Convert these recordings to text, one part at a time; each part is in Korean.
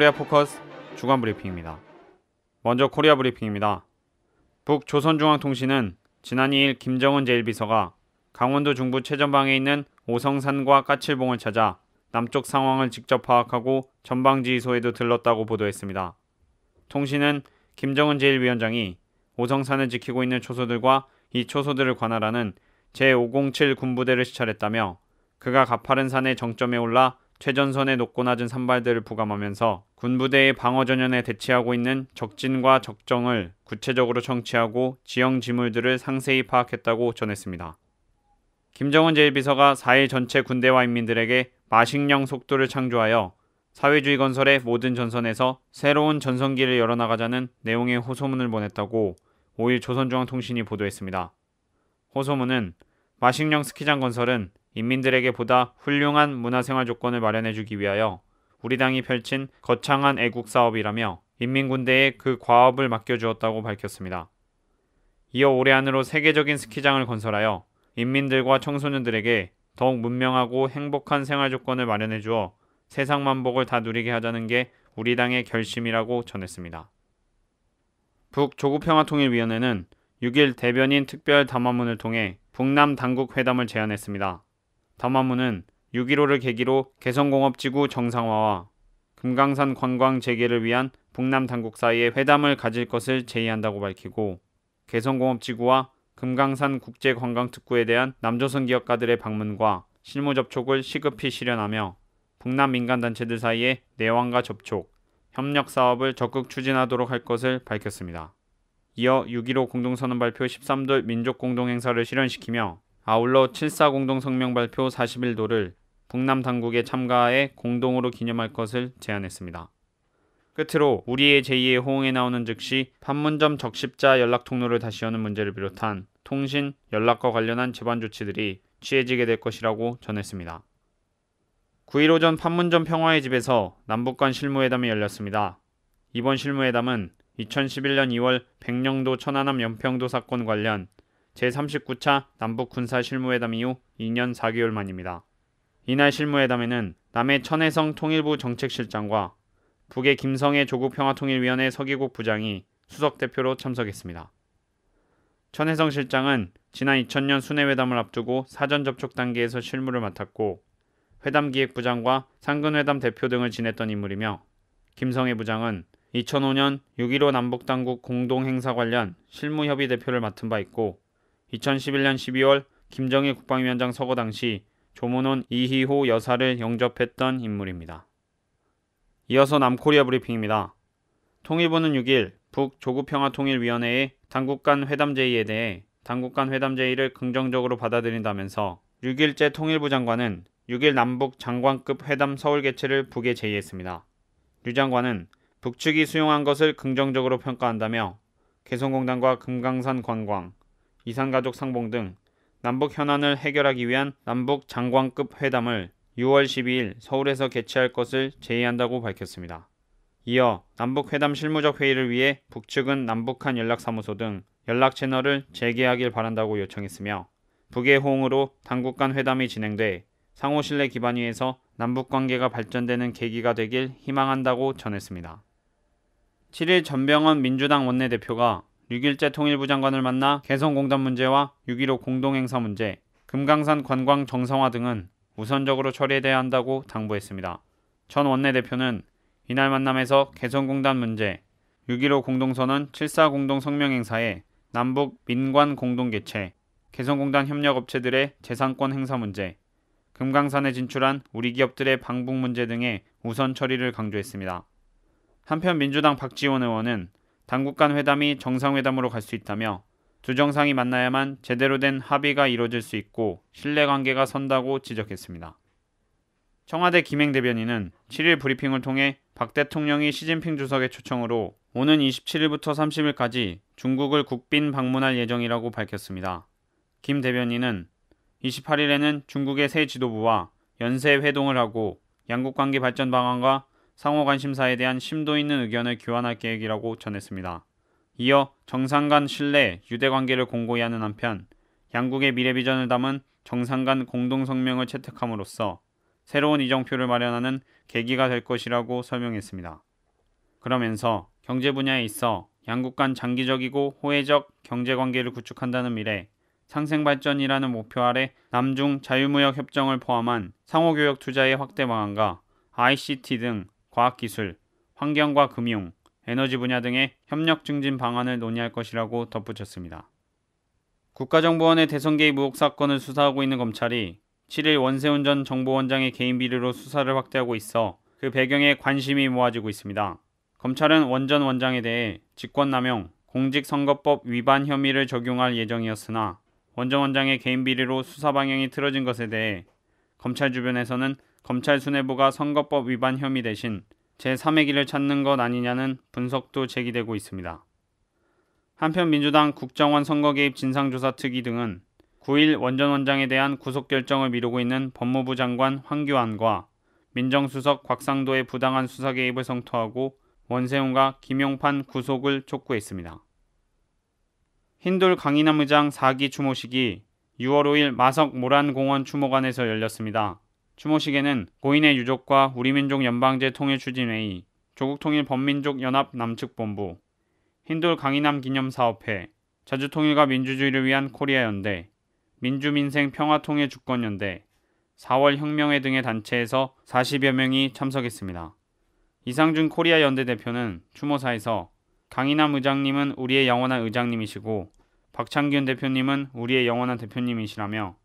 코리아 포커스 주간 브리핑입니다. 먼저 코리아 브리핑입니다. 북조선중앙통신은 지난 2일 김정은 제1비서가 강원도 중부 최전방에 있는 오성산과 까칠봉을 찾아 남쪽 상황을 직접 파악하고 전방지휘소에도 들렀다고 보도했습니다. 통신은 김정은 제1위원장이 오성산을 지키고 있는 초소들과 이 초소들을 관할하는 제507 군부대를 시찰했다며 그가 가파른 산의 정점에 올라 최전선에 높고 낮은 산발들을 부감하면서 군부대의 방어 전연에 대치하고 있는 적진과 적정을 구체적으로 정치하고 지형 지물들을 상세히 파악했다고 전했습니다. 김정은 제1비서가 4일 전체 군대와 인민들에게 마식령 속도를 창조하여 사회주의 건설의 모든 전선에서 새로운 전성기를 열어나가자는 내용의 호소문을 보냈다고 5일 조선중앙통신이 보도했습니다. 호소문은 마식령 스키장 건설은 인민들에게 보다 훌륭한 문화생활 조건을 마련해주기 위하여 우리 당이 펼친 거창한 애국 사업이라며 인민군대에 그 과업을 맡겨주었다고 밝혔습니다. 이어 올해 안으로 세계적인 스키장을 건설하여 인민들과 청소년들에게 더욱 문명하고 행복한 생활 조건을 마련해 주어 세상 만복을 다 누리게 하자는 게 우리 당의 결심이라고 전했습니다. 북 조국평화통일위원회는 6일 대변인 특별 담화문을 통해 북남 당국 회담을 제안했습니다. 담화문은 6.15를 계기로 개성공업지구 정상화와 금강산 관광 재개를 위한 북남 당국 사이의 회담을 가질 것을 제의한다고 밝히고 개성공업지구와 금강산 국제관광특구에 대한 남조선 기업가들의 방문과 실무 접촉을 시급히 실현하며 북남 민간단체들 사이의 내왕과 접촉, 협력 사업을 적극 추진하도록 할 것을 밝혔습니다. 이어 6.15 공동선언 발표 13돌 민족공동행사를 실현시키며 아울러 7 4 공동성명 발표 41도를 북남 당국의 참가에 공동으로 기념할 것을 제안했습니다. 끝으로 우리의 제2의 호응에 나오는 즉시 판문점 적십자 연락 통로를 다시 여는 문제를 비롯한 통신, 연락과 관련한 제반 조치들이 취해지게 될 것이라고 전했습니다. 9일 오전 판문점 평화의 집에서 남북 간 실무회담이 열렸습니다. 이번 실무회담은 2011년 2월 백령도 천안함 연평도 사건 관련 제39차 남북 군사 실무회담 이후 2년 4개월 만입니다. 이날 실무회담에는 남해 천혜성 통일부 정책실장과 북의 김성애 조국평화통일위원회 서기국 부장이 수석 대표로 참석했습니다. 천혜성 실장은 지난 2000년 순회회담을 앞두고 사전 접촉 단계에서 실무를 맡았고 회담 기획부장과 상근회담 대표 등을 지냈던 인물이며 김성애 부장은 2005년 6.15 남북당국 공동행사 관련 실무협의 대표를 맡은 바 있고 2011년 12월 김정일 국방위원장 서거 당시 조문원 이희호 여사를 영접했던 인물입니다. 이어서 남코리아 브리핑입니다. 통일부는 6일 북조국평화통일위원회의 당국 간 회담 제의에 대해 당국 간 회담 제의를 긍정적으로 받아들인다면서 6일째 통일부 장관은 6일 남북 장관급 회담 서울 개최를 북에 제의했습니다. 류 장관은 북측이 수용한 것을 긍정적으로 평가한다며 개성공단과 금강산 관광, 이산가족 상봉 등 남북 현안을 해결하기 위한 남북 장관급 회담을 6월 12일 서울에서 개최할 것을 제의한다고 밝혔습니다. 이어 남북 회담 실무적 회의를 위해 북측은 남북한 연락사무소 등 연락 채널을 재개하길 바란다고 요청했으며 북의 호응으로 당국 간 회담이 진행돼 상호 신뢰 기반 위에서 남북 관계가 발전되는 계기가 되길 희망한다고 전했습니다. 7일 전병헌 민주당 원내대표가 6일째 통일부 장관을 만나 개성공단 문제와 6.15 공동행사 문제, 금강산 관광 정상화 등은 우선적으로 처리돼야 한다고 당부했습니다. 전 원내대표는 이날 만남에서 개성공단 문제, 6.15 공동선언 7 4 공동 성명행사에 남북 민관 공동 개최, 개성공단 협력업체들의 재산권 행사 문제, 금강산에 진출한 우리 기업들의 방북 문제 등의 우선 처리를 강조했습니다. 한편 민주당 박지원 의원은 당국 간 회담이 정상회담으로 갈 수 있다며 두 정상이 만나야만 제대로 된 합의가 이뤄질 수 있고 신뢰관계가 선다고 지적했습니다. 청와대 김행 대변인은 7일 브리핑을 통해 박 대통령이 시진핑 주석의 초청으로 오는 27일부터 30일까지 중국을 국빈 방문할 예정이라고 밝혔습니다. 김 대변인은 28일에는 중국의 새 지도부와 연쇄 회동을 하고 양국 관계 발전 방안과 상호 관심사에 대한 심도 있는 의견을 교환할 계획이라고 전했습니다. 이어 정상 간 신뢰, 유대 관계를 공고히 하는 한편 양국의 미래 비전을 담은 정상 간 공동 성명을 채택함으로써 새로운 이정표를 마련하는 계기가 될 것이라고 설명했습니다. 그러면서 경제 분야에 있어 양국 간 장기적이고 호혜적 경제 관계를 구축한다는 미래 상생 발전이라는 목표 아래 남중 자유무역 협정을 포함한 상호 교역 투자의 확대 방안과 ICT 등 과학기술, 환경과 금융, 에너지 분야 등의 협력 증진 방안을 논의할 것이라고 덧붙였습니다. 국가정보원의 대선 개입 의혹 사건을 수사하고 있는 검찰이 7일 원세훈 전 정보원장의 개인 비리로 수사를 확대하고 있어 그 배경에 관심이 모아지고 있습니다. 검찰은 원전 원장에 대해 직권남용, 공직선거법 위반 혐의를 적용할 예정이었으나 원전 원장의 개인 비리로 수사 방향이 틀어진 것에 대해 검찰 주변에서는 검찰 수뇌부가 선거법 위반 혐의 대신 제3의 길을 찾는 것 아니냐는 분석도 제기되고 있습니다. 한편 민주당 국정원 선거 개입 진상조사 특위 등은 9일 원전 원장에 대한 구속 결정을 미루고 있는 법무부 장관 황교안과 민정수석 곽상도의 부당한 수사 개입을 성토하고 원세훈과 김용판 구속을 촉구했습니다. 힌돌 강인함 의장 4기 추모식이 6월 5일 마석 모란공원 추모관에서 열렸습니다. 추모식에는 고인의 유족과 우리민족 연방제 통일 추진회의, 조국통일범민족연합 남측본부, 힌돌 강인남 기념사업회, 자주통일과 민주주의를 위한 코리아연대, 민주민생 평화통일 주권연대, 4월 혁명회 등의 단체에서 40여 명이 참석했습니다. 이상준 코리아 연대 대표는 추모사에서 강인남 의장님은 우리의 영원한 의장님이시고 박창균 대표님은 우리의 영원한 대표님이시라며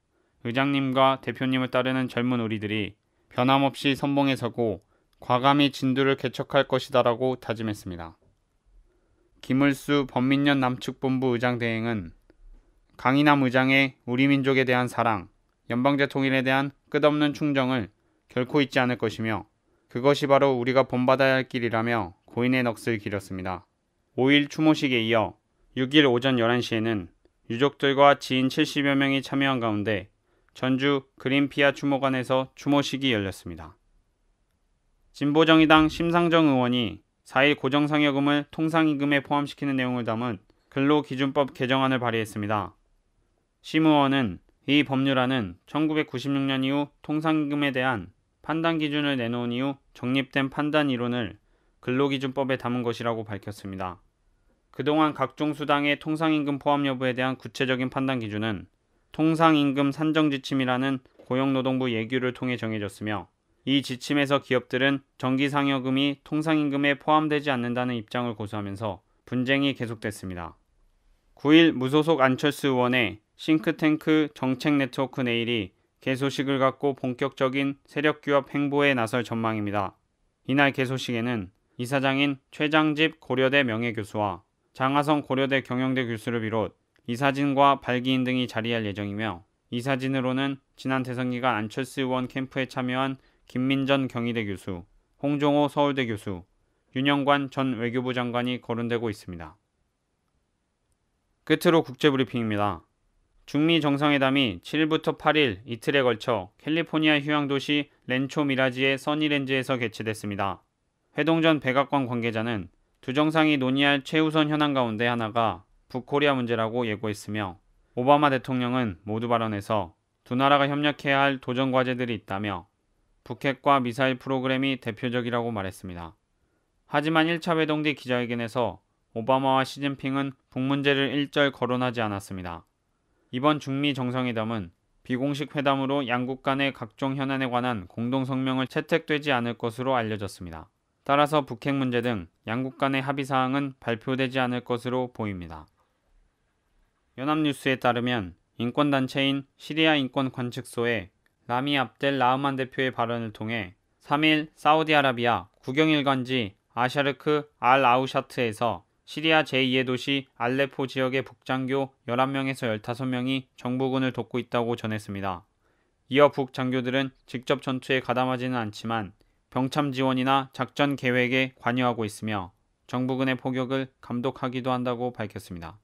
의장님과 대표님을 따르는 젊은 우리들이 변함없이 선봉에 서고 과감히 진두를 개척할 것이다라고 다짐했습니다. 김을수 범민련 남측본부 의장 대행은 강인함 의장의 우리 민족에 대한 사랑, 연방제 통일에 대한 끝없는 충정을 결코 잊지 않을 것이며 그것이 바로 우리가 본받아야 할 길이라며 고인의 넋을 기렸습니다. 5일 추모식에 이어 6일 오전 11시에는 유족들과 지인 70여 명이 참여한 가운데 전주 그린피아 추모관에서 추모식이 열렸습니다. 진보정의당 심상정 의원이 4일 고정상여금을 통상임금에 포함시키는 내용을 담은 근로기준법 개정안을 발의했습니다. 심 의원은 이 법률안은 1996년 이후 통상임금에 대한 판단 기준을 내놓은 이후 정립된 판단 이론을 근로기준법에 담은 것이라고 밝혔습니다. 그동안 각종 수당의 통상임금 포함 여부에 대한 구체적인 판단 기준은 통상임금 산정 지침이라는 고용노동부 예규를 통해 정해졌으며 이 지침에서 기업들은 정기상여금이 통상임금에 포함되지 않는다는 입장을 고수하면서 분쟁이 계속됐습니다. 9일 무소속 안철수 의원의 싱크탱크 정책 네트워크 내일이 개소식을 갖고 본격적인 세력 규합 행보에 나설 전망입니다. 이날 개소식에는 이사장인 최장집 고려대 명예교수와 장하성 고려대 경영대 교수를 비롯 이사진과 발기인 등이 자리할 예정이며 이사진으로는 지난 대선기간 안철수 의원 캠프에 참여한 김민전 경희대 교수, 홍종호 서울대 교수, 윤영관 전 외교부 장관이 거론되고 있습니다. 끝으로 국제브리핑입니다. 중미 정상회담이 7일부터 8일 이틀에 걸쳐 캘리포니아 휴양 도시 렌초 미라지의 써니렌즈에서 개최됐습니다. 회동 전 백악관 관계자는 두 정상이 논의할 최우선 현안 가운데 하나가 북코리아 문제라고 예고했으며 오바마 대통령은 모두 발언에서 두 나라가 협력해야 할 도전 과제들이 있다며 북핵과 미사일 프로그램이 대표적이라고 말했습니다. 하지만 1차 회동 뒤 기자회견에서 오바마와 시진핑은 북문제를 일절 거론하지 않았습니다. 이번 중미 정상회담은 비공식 회담으로 양국 간의 각종 현안에 관한 공동 성명을 채택되지 않을 것으로 알려졌습니다. 따라서 북핵 문제 등 양국 간의 합의 사항은 발표되지 않을 것으로 보입니다. 연합뉴스에 따르면 인권단체인 시리아 인권관측소의 라미 압델 라흐만 대표의 발언을 통해 3일 사우디아라비아 국영일간지 아샤르크 알 아우샤트에서 시리아 제2의 도시 알레포 지역의 북장교 11명에서 15명이 정부군을 돕고 있다고 전했습니다. 이어 북 장교들은 직접 전투에 가담하지는 않지만 병참 지원이나 작전 계획에 관여하고 있으며 정부군의 포격을 감독하기도 한다고 밝혔습니다.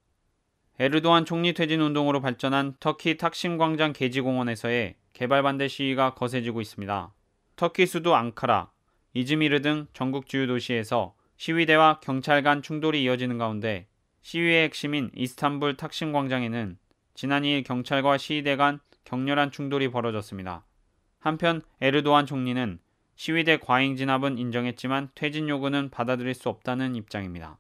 에르도안 총리 퇴진 운동으로 발전한 터키 탁심 광장 개지공원에서의 개발 반대 시위가 거세지고 있습니다. 터키 수도 앙카라, 이즈미르 등 전국 주요 도시에서 시위대와 경찰 간 충돌이 이어지는 가운데 시위의 핵심인 이스탄불 탁심 광장에는 지난 2일 경찰과 시위대 간 격렬한 충돌이 벌어졌습니다. 한편 에르도안 총리는 시위대 과잉 진압은 인정했지만 퇴진 요구는 받아들일 수 없다는 입장입니다.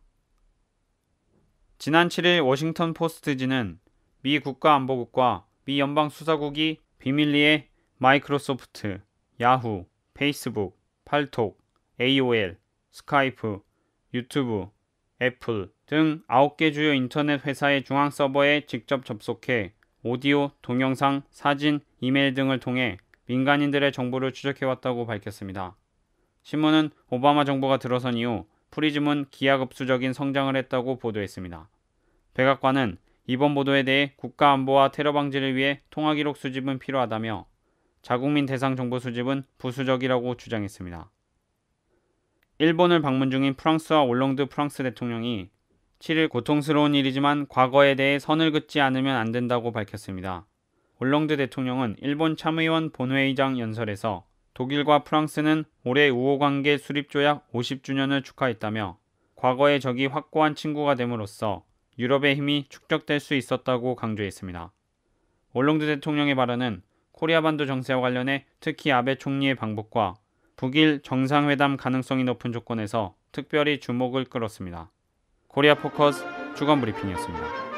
지난 7일 워싱턴 포스트지는 미 국가안보국과 미 연방수사국이 비밀리에 마이크로소프트, 야후, 페이스북, 팔톡, AOL, 스카이프, 유튜브, 애플 등 9개 주요 인터넷 회사의 중앙 서버에 직접 접속해 오디오, 동영상, 사진, 이메일 등을 통해 민간인들의 정보를 추적해왔다고 밝혔습니다. 신문은 오바마 정부가 들어선 이후 프리즘은 기하급수적인 성장을 했다고 보도했습니다. 백악관은 이번 보도에 대해 국가 안보와 테러 방지를 위해 통화 기록 수집은 필요하다며 자국민 대상 정보 수집은 부수적이라고 주장했습니다. 일본을 방문 중인 프랑스와 올롱드 프랑스 대통령이 7일 고통스러운 일이지만 과거에 대해 선을 긋지 않으면 안 된다고 밝혔습니다. 올롱드 대통령은 일본 참의원 본회의장 연설에서 독일과 프랑스는 올해 우호관계 수립조약 50주년을 축하했다며 과거의 적이 확고한 친구가 됨으로써 유럽의 힘이 축적될 수 있었다고 강조했습니다. 올롱드 대통령의 발언은 코리아 반도 정세와 관련해 특히 아베 총리의 방북과 북일 정상회담 가능성이 높은 조건에서 특별히 주목을 끌었습니다. 코리아 포커스 주간 브리핑이었습니다.